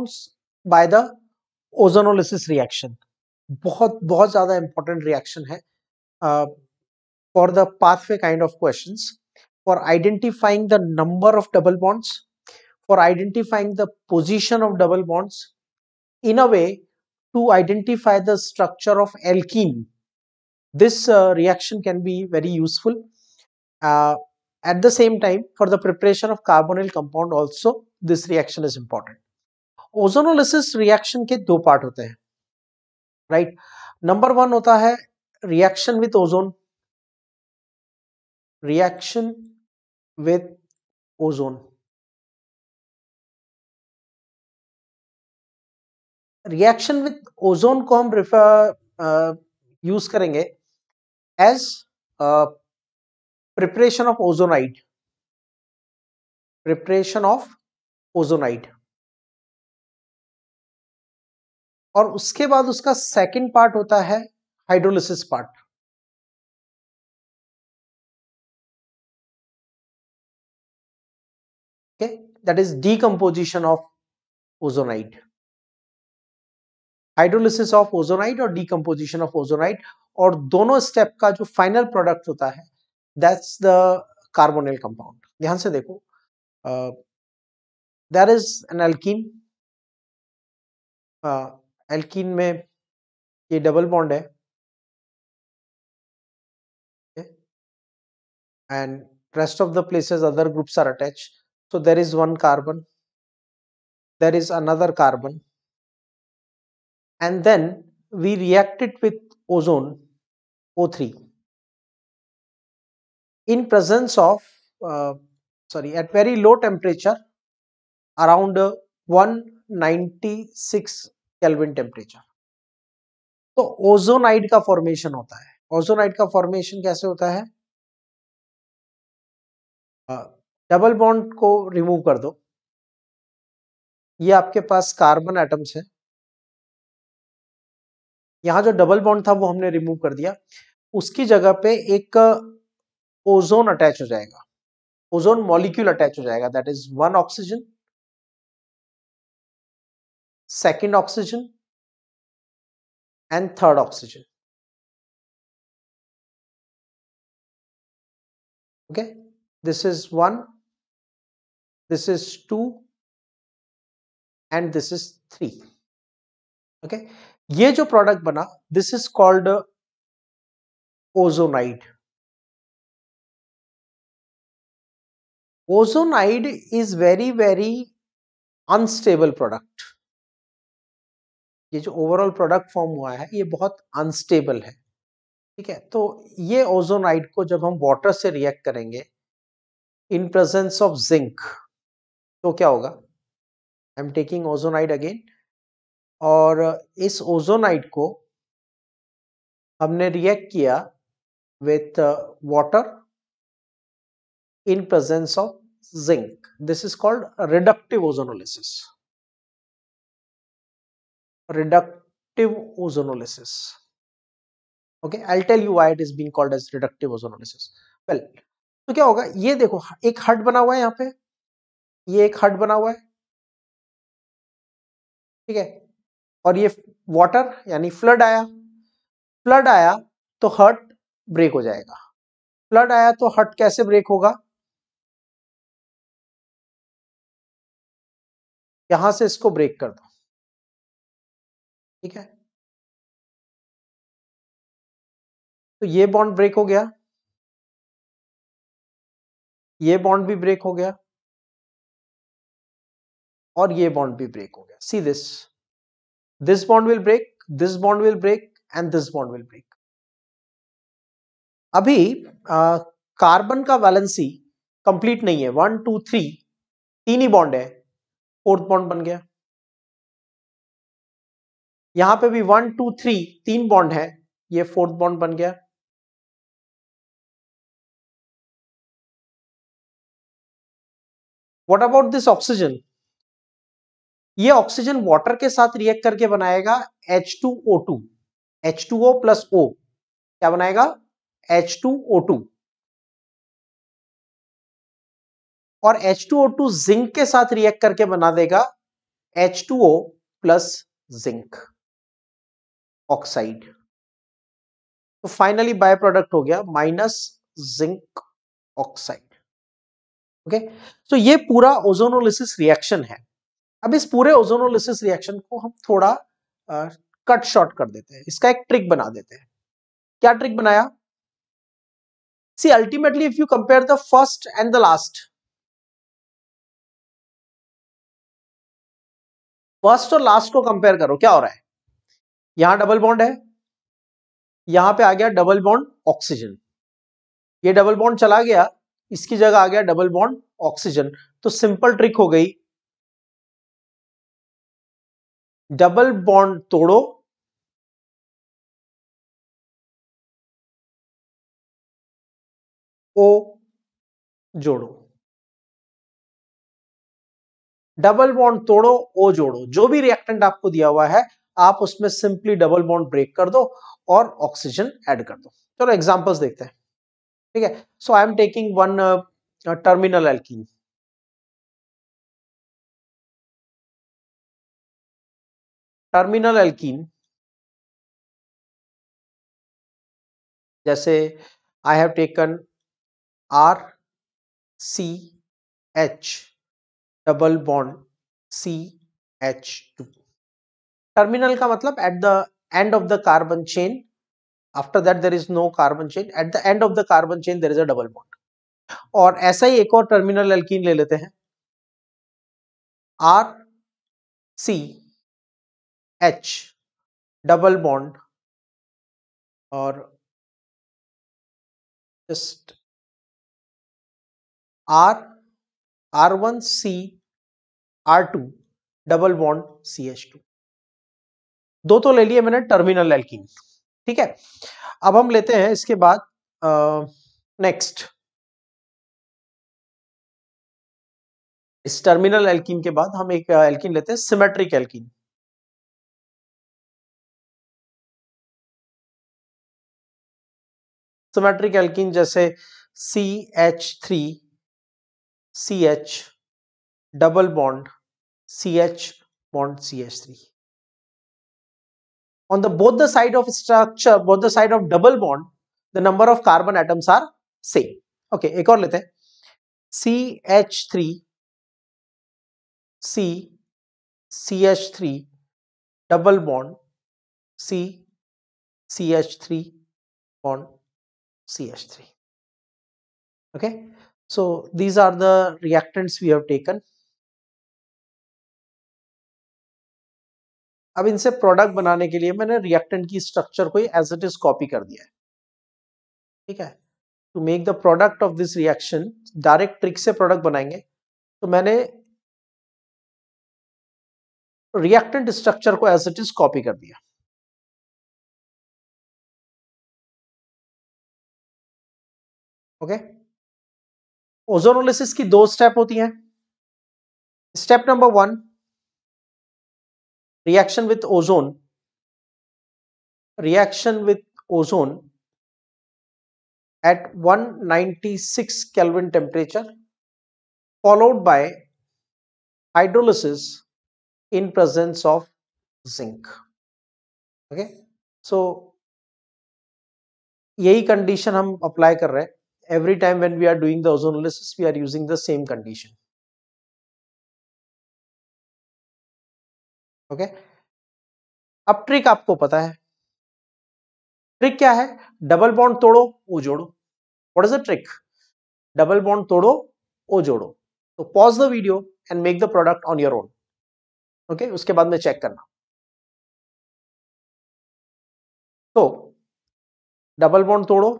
forms by the ozonolysis reaction बहुत बहुत ज़्यादा important reaction है uh, for the pathway kind of questions for identifying the number of double bonds for identifying the position of double bonds in a way to identify the structure of alkene. This uh, reaction can be very useful. Uh, at the same time, for the preparation of carbonyl compound also, this reaction is important. Ozonolysis reaction के दो part होते हैं right number one होता है reaction with ozone reaction with ozone reaction with ozone को हम refer use uh, करेंगे as preparation of ozonide preparation of ozonide और उसके बाद उसका सेकंड पार्ट होता है hydrolysis part okay that is decomposition of ozonide hydrolysis of ozonide और डीकम्पोजिशन ऑफ ओजोनाइट और दोनों स्टेप का जो फाइनल प्रोडक्ट होता है दैट्स द कार्बोनिल कंपाउंड ध्यान से देखो there is an alkene alkene में ये डबल बॉन्ड है and rest of the places other groups are attach so there is one carbon there is another carbon and then we reacted with ozone O three in presence of sorry at very low temperature around one ninety six kelvin temperature तो ozonide का formation होता है ozonide का formation कैसे होता है double bond को remove कर दो ये आपके पास कार्बन एटम्स है यहां जो डबल बॉन्ड था वो हमने रिमूव कर दिया उसकी जगह पे एक ओजोन अटैच हो जाएगा ओजोन मॉलिक्यूल अटैच हो जाएगा that is one oxygen second oxygen and third oxygen. Okay, this is 1, this is 2 and this is 3. Okay, ये product this is called ozonide. Ozonide is very very unstable product. ये जो overall product form हुआ है ये बहुत unstable है ठीक है तो ये ओजोनाइट को जब हम वाटर से रिएक्ट करेंगे इन प्रेजेंस ऑफ जिंक तो क्या होगा I am taking ozonide again और इस ओजोनाइट को हमने रिएक्ट किया with water in presence of zinc this is called reductive ozonolysis reductive ozonolysis okay I tell you why it is being called as reductive ozonolysis well तो क्या होगा ये देखो एक हट बना हुआ है यहाँ पे ये एक हट बना हुआ है ठीक है और ये वाटर यानी फ्लड आया फ्लड आया तो हट ब्रेक हो जाएगा फ्लड आया तो हट कैसे ब्रेक होगा यहां से इसको ब्रेक कर दो ठीक है तो ये बॉन्ड ब्रेक हो गया ये बॉन्ड भी ब्रेक हो गया और ये बॉन्ड भी ब्रेक हो गया see this this bond will break this bond will break and this bond will break अभी कार्बन का वैलेंसी कंप्लीट नहीं है वन टू थ्री तीन ही बॉन्ड है फोर्थ बॉन्ड बन गया यहां पे भी वन टू थ्री तीन बॉन्ड है ये फोर्थ बॉन्ड बन गया व्हाट अबाउट दिस ऑक्सीजन ये ऑक्सीजन वाटर के साथ रिएक्ट करके बनाएगा H2O2 H2O प्लस O क्या बनाएगा H2O2 और H2O2 जिंक के साथ रिएक्ट करके बना देगा H2O प्लस जिंक ऑक्साइड तो फाइनली बाय प्रोडक्ट हो गया माइनस जिंक ऑक्साइड ओके तो ये पूरा ओजोनोलिसिस रिएक्शन है अब इस पूरे ओजोनोलिसिस रिएक्शन को हम थोड़ा कट कट शॉर्ट कर देते हैं इसका एक ट्रिक बना देते हैं क्या ट्रिक बनाया see ultimately if you compare the first and the last first और लास्ट को कंपेयर करो क्या हो रहा है यहां डबल बॉन्ड है यहां पे आ गया डबल बॉन्ड ऑक्सीजन ये डबल बॉन्ड चला गया इसकी जगह आ गया डबल बॉन्ड ऑक्सीजन तो सिंपल ट्रिक हो गई डबल बॉन्ड तोड़ो ओ जोड़ो डबल बॉन्ड तोड़ो ओ जोड़ो जो भी रिएक्टेंट आपको दिया हुआ है आप उसमें सिंपली डबल बॉन्ड ब्रेक कर दो और ऑक्सीजन ऐड कर दो चलो एग्जांपल्स देखते हैं ठीक है so I am taking one terminal alkene terminal alkene जैसे I have taken R C H double bond C H two terminal का मतलब at the end of the carbon chain after that there is no carbon chain at the end of the carbon chain there is a double bond और ऐसा ही एक और terminal alkene ले लेते हैं R C H double bond और just R R one C R two double bond C H two दो तो ले लिए मैंने टर्मिनल एल्किन ठीक है अब हम लेते हैं इसके बाद नेक्स्ट इस टर्मिनल एल्किन के बाद हम एक एल्किन लेते हैं सिमेट्रिक एल्किन सिमेट्रिक एल्किन जैसे C H three C H double bond C H bond C H three on the both the side of structure both the side of double bond the number of carbon atoms are same okay ek aur lete CH3 C CH3 double bond C CH3 bond CH3 okay so these are the reactants we have taken अब इनसे product बनाने के लिए मैंने reactant की structure को as it is copy कर दिया है ठीक है to make the product of this reaction direct trick से प्रोडक्ट बनाएंगे तो मैंने रिएक्टेंट स्ट्रक्चर को एज इट इज कॉपी कर दिया ओके ओजोनोलिसिस की दो स्टेप होती हैं step number one reaction with ozone reaction with ozone at 196 kelvin temperature followed by hydrolysis in presence of zinc okay so yahi condition hum apply kar rahe every time when we are doing the ozone analysis we are using the same condition okay अब trick आपको पता है trick क्या है double bond तोड़ो O जोड़ो what is the trick double bond तोड़ो O जोड़ो तो pause the video and make the product on your own okay उसके बाद में चेक करना तो डबल बॉन्ड तोड़ो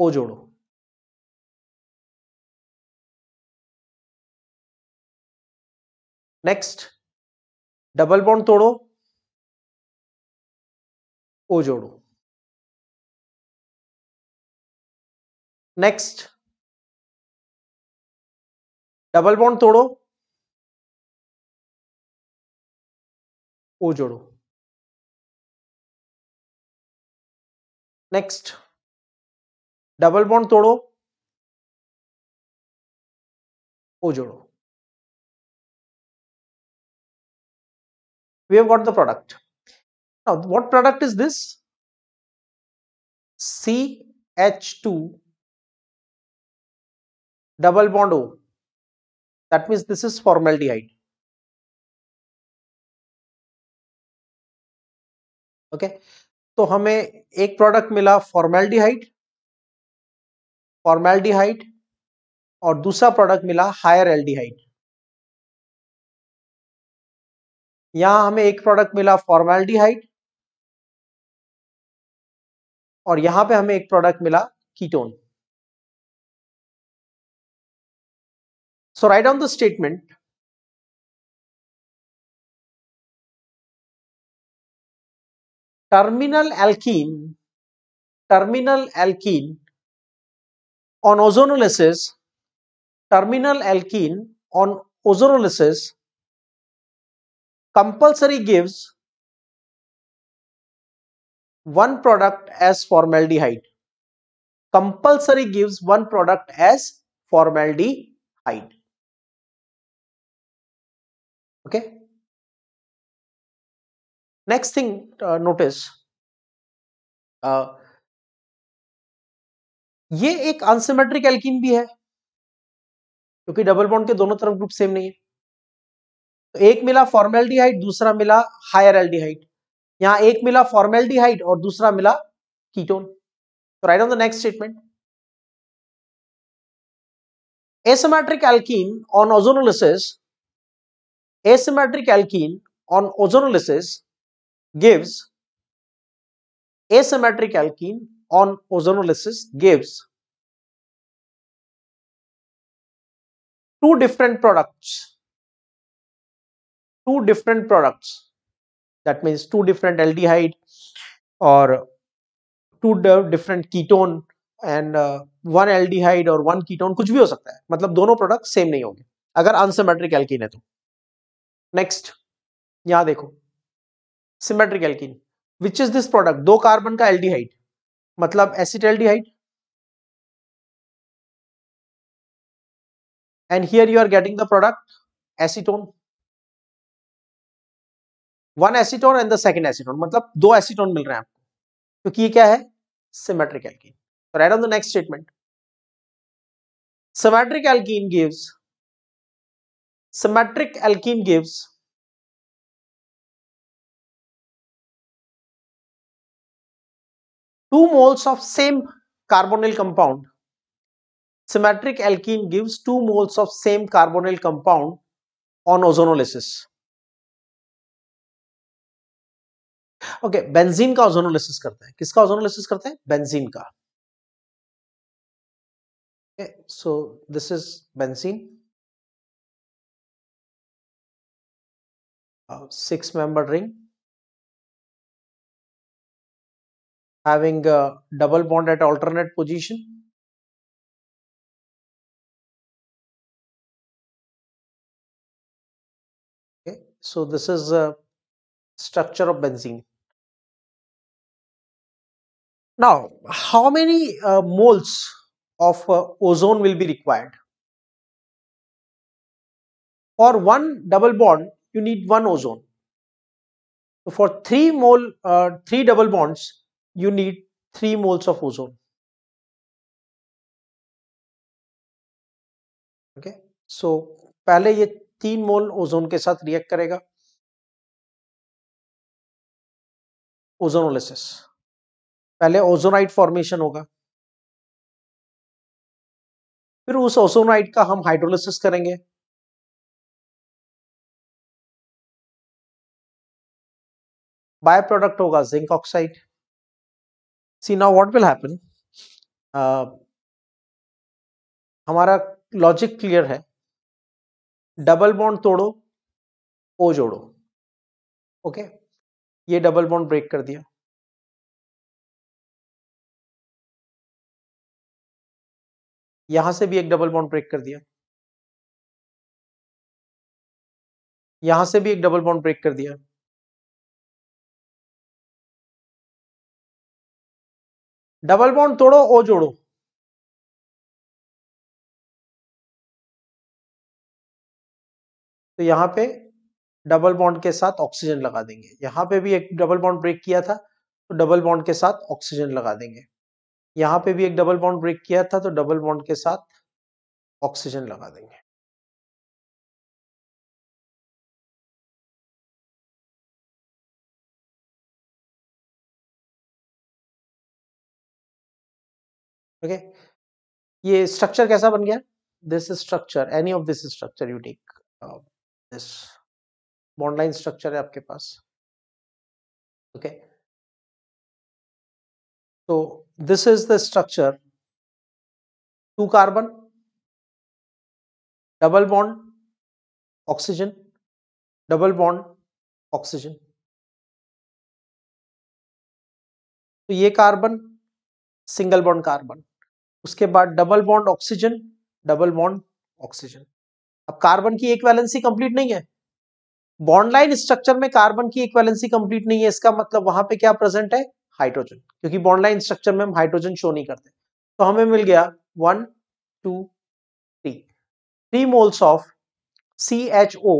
ओ जोड़ो नेक्स्ट डबल बॉन्ड तोड़ो ओ जोड़ो नेक्स्ट डबल बॉन्ड तोड़ो ओ जोड़ो नेक्स्ट डबल बॉन्ड तोड़ो ओ जोड़ो we have got the product. Now, what product is this? CH2 double bond O. That means this is formaldehyde. Okay okay? तो हमें एक product मिला formaldehyde formaldehyde और दूसरा प्रोडक्ट मिला हायर एल्डिहाइड यहां हमें एक प्रोडक्ट मिला हाइट और यहां पे हमें एक प्रोडक्ट मिला ketone so write on the statement terminal alkene terminal alkene on ozonolysis terminal alkene on ozonolysis compulsory gives one product as formaldehyde. Compulsory gives one product as formaldehyde. Okay. Next thing uh, notice uh, ये एक unsymmetric alkene भी है क्योंकि double bond के दोनों तरफ group same नहीं है तो एक मिला फॉर्मेल्टीहाइट दूसरा मिला हायर हाइट यहां एक मिला फॉर्मेल्टीहाइट और दूसरा मिला कीटोन तो write on the next statement asymmetric alkene on ozonolysis asymmetric alkene on ozonolysis gives asymmetric alkene on ozonolysis gives two different products two different products that means two different aldehyde or two different ketone and one aldehyde और one ketone कुछ भी हो सकता है मतलब दोनों product same नहीं होंगे अगर अनसिमेट्रिक एल्किन है तो नेक्स्ट यहां देखो symmetric alkene which is this product दो कार्बन का एल्डिहाइड मतलब acetaldehyde and here you are getting the product acetone one acetone and the second acetone मतलब दो एसिटोन मिल रहे हैं आपको क्योंकि ये क्या है symmetric alkene right on the next statement symmetric alkene gives symmetric alkene gives two moles of same carbonyl compound symmetric alkene gives two moles of same carbonyl compound on ozonolysis okay benzene का ozonolysis करते हैं किसका ozonolysis करते हैं benzene का so this is benzene six member ring having double bond at alternate position so this is structure of benzene Now, how many uh, moles of uh, ozone will be required? For one double bond, you need one ozone. So for three mole, uh, three double bonds, you need three moles of ozone. okay. so, पहले ये तीन मोल ozone के साथ react करेगा ozonolysis पहले ozonide formation होगा फिर उस ओजोनाइट का हम हाइड्रोलिसिस करेंगे बाय प्रोडक्ट होगा zinc oxide see now what will happen हमारा लॉजिक क्लियर है डबल बॉन्ड तोड़ो ओ जोड़ो ओके ये डबल बॉन्ड ब्रेक कर दिया यहां से भी एक डबल बॉन्ड ब्रेक कर दिया यहां से भी एक डबल बॉन्ड ब्रेक कर दिया डबल बॉन्ड तोड़ो ओ जोड़ो तो यहां पे डबल बॉन्ड के साथ ऑक्सीजन लगा देंगे यहां पे भी एक डबल बॉन्ड ब्रेक किया था तो डबल बॉन्ड के साथ ऑक्सीजन लगा देंगे यहां पे भी एक डबल बॉन्ड ब्रेक किया था तो डबल बॉन्ड के साथ ऑक्सीजन लगा देंगे ओके okay. ये स्ट्रक्चर कैसा बन गया this structure any of this structure you take this bond line structure है आपके पास ओके okay. तो this is the structure two carbon double bond oxygen double bond oxygen तो ये कार्बन सिंगल बॉन्ड कार्बन उसके बाद double bond oxygen double bond oxygen अब carbon की एक वैलेंसी कंप्लीट नहीं है बॉन्ड लाइन स्ट्रक्चर में कार्बन की एक वैलेंसी कंप्लीट नहीं है इसका मतलब वहां पे क्या प्रेजेंट है हाइड्रोजन क्योंकि बॉन्डलाइन स्ट्रक्चर में हम हाइड्रोजन शो नहीं करते तो हमें मिल गया one two three three moles of C H O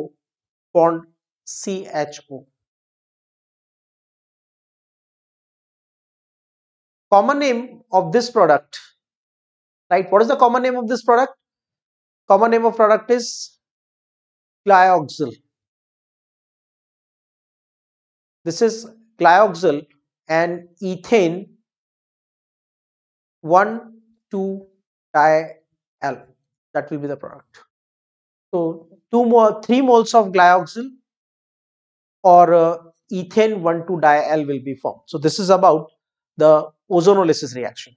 bond C H O common name of this product right what is the common name of this product common name of product is glyoxal this is glyoxal and ethane 1 2 L that will be the product so two more three moles of glyoxyl or uh, ethane 1 2 L will be formed so this is about the ozonolysis reaction